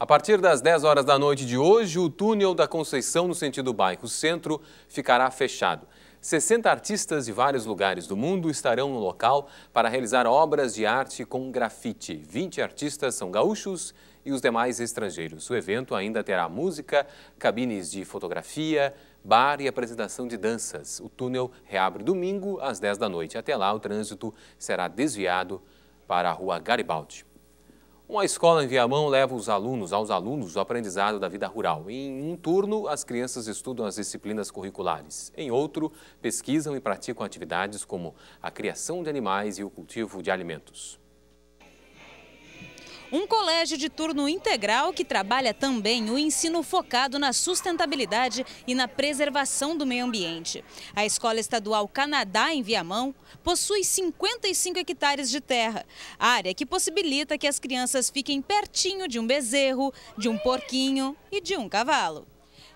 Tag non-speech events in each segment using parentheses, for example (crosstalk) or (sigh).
A partir das 10 horas da noite de hoje, o túnel da Conceição no sentido bairro centro ficará fechado. 60 artistas de vários lugares do mundo estarão no local para realizar obras de arte com grafite. 20 artistas são gaúchos e os demais estrangeiros. O evento ainda terá música, cabines de fotografia, bar e apresentação de danças. O túnel reabre domingo às 10 da noite. Até lá, o trânsito será desviado para a rua Garibaldi. Uma escola em Viamão leva os alunos aos alunos o aprendizado da vida rural. Em um turno, as crianças estudam as disciplinas curriculares. Em outro, pesquisam e praticam atividades como a criação de animais e o cultivo de alimentos um colégio de turno integral que trabalha também o ensino focado na sustentabilidade e na preservação do meio ambiente. A Escola Estadual Canadá, em Viamão, possui 55 hectares de terra, área que possibilita que as crianças fiquem pertinho de um bezerro, de um porquinho e de um cavalo.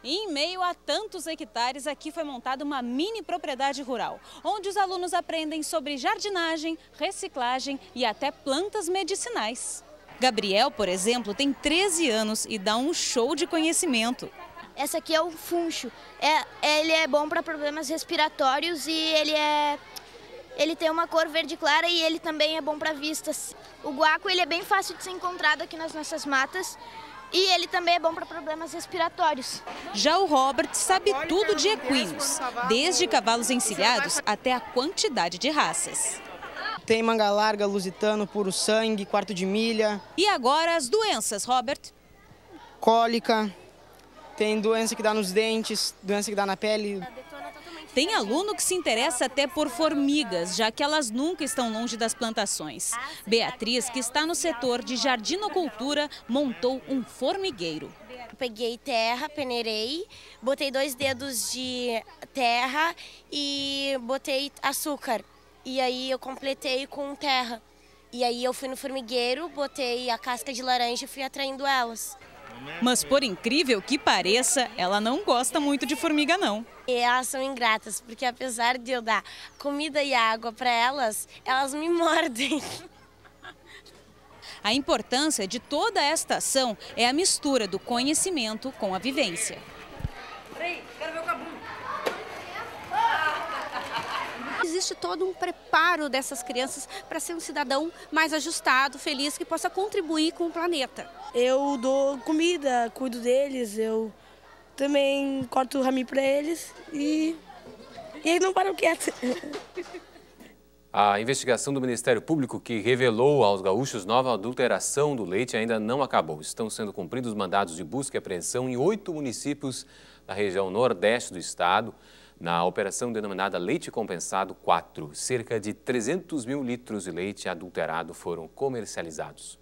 em meio a tantos hectares, aqui foi montada uma mini propriedade rural, onde os alunos aprendem sobre jardinagem, reciclagem e até plantas medicinais. Gabriel, por exemplo, tem 13 anos e dá um show de conhecimento. Essa aqui é o funcho. É, ele é bom para problemas respiratórios e ele é ele tem uma cor verde clara e ele também é bom para vistas. O guaco ele é bem fácil de ser encontrado aqui nas nossas matas e ele também é bom para problemas respiratórios. Já o Robert sabe tudo de equinos, desde cavalos encilhados até a quantidade de raças. Tem manga larga, lusitano, puro sangue, quarto de milha. E agora as doenças, Robert? Cólica, tem doença que dá nos dentes, doença que dá na pele. Tem aluno que se interessa até por formigas, já que elas nunca estão longe das plantações. Beatriz, que está no setor de jardinocultura, montou um formigueiro. peguei terra, peneirei, botei dois dedos de terra e botei açúcar. E aí eu completei com terra. E aí eu fui no formigueiro, botei a casca de laranja e fui atraindo elas. Mas por incrível que pareça, ela não gosta muito de formiga não. E elas são ingratas, porque apesar de eu dar comida e água para elas, elas me (laughs) mordem. A importância de toda esta ação é a mistura do conhecimento com a vivência. existe todo um preparo dessas crianças para ser um cidadão mais ajustado, feliz, que possa contribuir com o planeta. Eu dou comida, cuido deles, eu também corto o rami para eles e, e eles não param é. (laughs) A investigação do Ministério Público que revelou aos gaúchos nova adulteração do leite ainda não acabou. Estão sendo cumpridos mandados de busca e apreensão em oito municípios da região nordeste do estado na operação denominada Leite Compensado 4. Cerca de 300 mil litros de leite adulterado foram comercializados.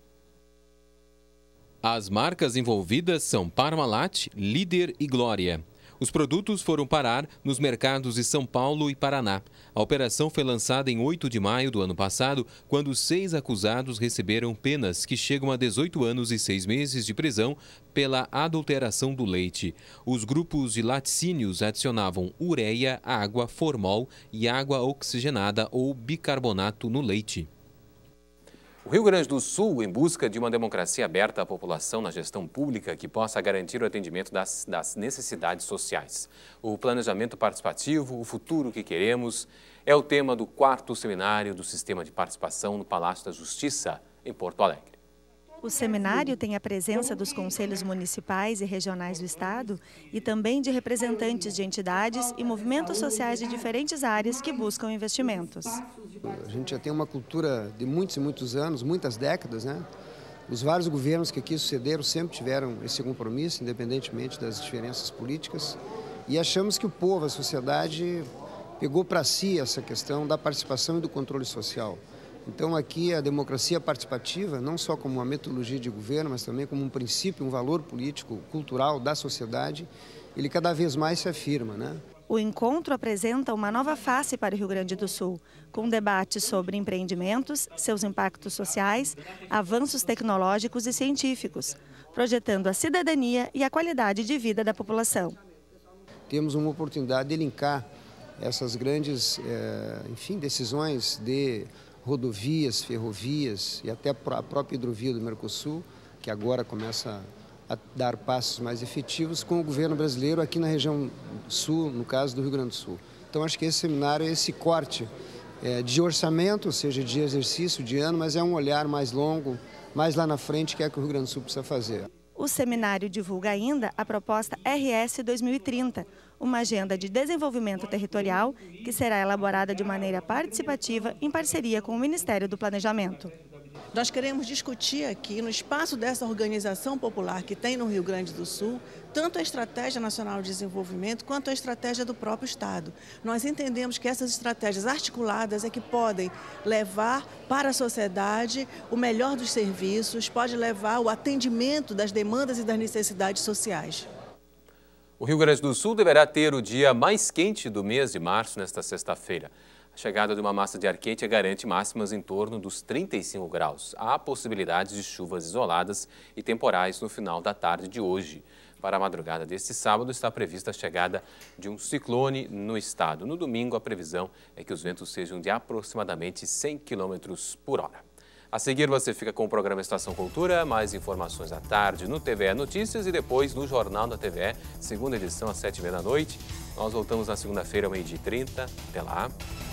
As marcas envolvidas são Parmalat, Líder e Glória. Os produtos foram parar nos mercados de São Paulo e Paraná. A operação foi lançada em 8 de maio do ano passado, quando seis acusados receberam penas que chegam a 18 anos e seis meses de prisão pela adulteração do leite. Os grupos de laticínios adicionavam ureia, água, formol e água oxigenada ou bicarbonato no leite. O Rio Grande do Sul, em busca de uma democracia aberta à população na gestão pública que possa garantir o atendimento das, das, necessidades sociais. O planejamento participativo, o futuro que queremos, é o tema do quarto seminário do Sistema de Participação no Palácio da Justiça, em Porto Alegre. O seminário tem a presença dos conselhos municipais e regionais do Estado e também de representantes de entidades e movimentos sociais de diferentes áreas que buscam investimentos. A gente já tem uma cultura de muitos e muitos anos, muitas décadas, né? Os vários governos que aqui sucederam sempre tiveram esse compromisso, independentemente das diferenças políticas. E achamos que o povo, a sociedade, pegou para si essa questão da participação e do controle social. Então, aqui a democracia participativa, não só como uma metodologia de governo, mas também como um princípio, um valor político, cultural da sociedade, ele cada vez mais se afirma. Né? O encontro apresenta uma nova face para o Rio Grande do Sul, com debates sobre empreendimentos, seus impactos sociais, avanços tecnológicos e científicos, projetando a cidadania e a qualidade de vida da população. Temos uma oportunidade de linkar essas grandes, eh, enfim, decisões de rodovias, ferrovias e até a própria hidrovia do Mercosul, que agora começa a dar passos mais efetivos com o governo brasileiro aqui na região sul, no caso do Rio Grande do Sul. Então acho que esse seminário é esse corte é, de orçamento, ou seja, de exercício de ano, mas é um olhar mais longo, mais lá na frente, que é o que o Rio Grande do Sul precisa fazer. O seminário divulga ainda a proposta RS 2030, uma agenda de desenvolvimento territorial que será elaborada de maneira participativa em parceria com o Ministério do Planejamento. Nós queremos discutir aqui, no espaço dessa organização popular que tem no Rio Grande do Sul, tanto a Estratégia Nacional de Desenvolvimento quanto a estratégia do próprio Estado. Nós entendemos que essas estratégias articuladas é que podem levar para a sociedade o melhor dos serviços, pode levar o atendimento das demandas e das necessidades sociais. O Rio Grande do Sul deverá ter o dia mais quente do mês de março nesta sexta-feira. A chegada de uma massa de ar quente garante máximas em torno dos 35 graus. Há possibilidades de chuvas isoladas e temporais no final da tarde de hoje. Para a madrugada deste sábado está prevista a chegada de um ciclone no estado. No domingo, a previsão é que os ventos sejam de aproximadamente 100 km por hora. A seguir você fica com o programa Estação Cultura, mais informações à tarde no TVE Notícias e depois no Jornal da TVE, segunda edição às sete h 30 da noite. Nós voltamos na segunda-feira, meio-dia e trinta. Até lá.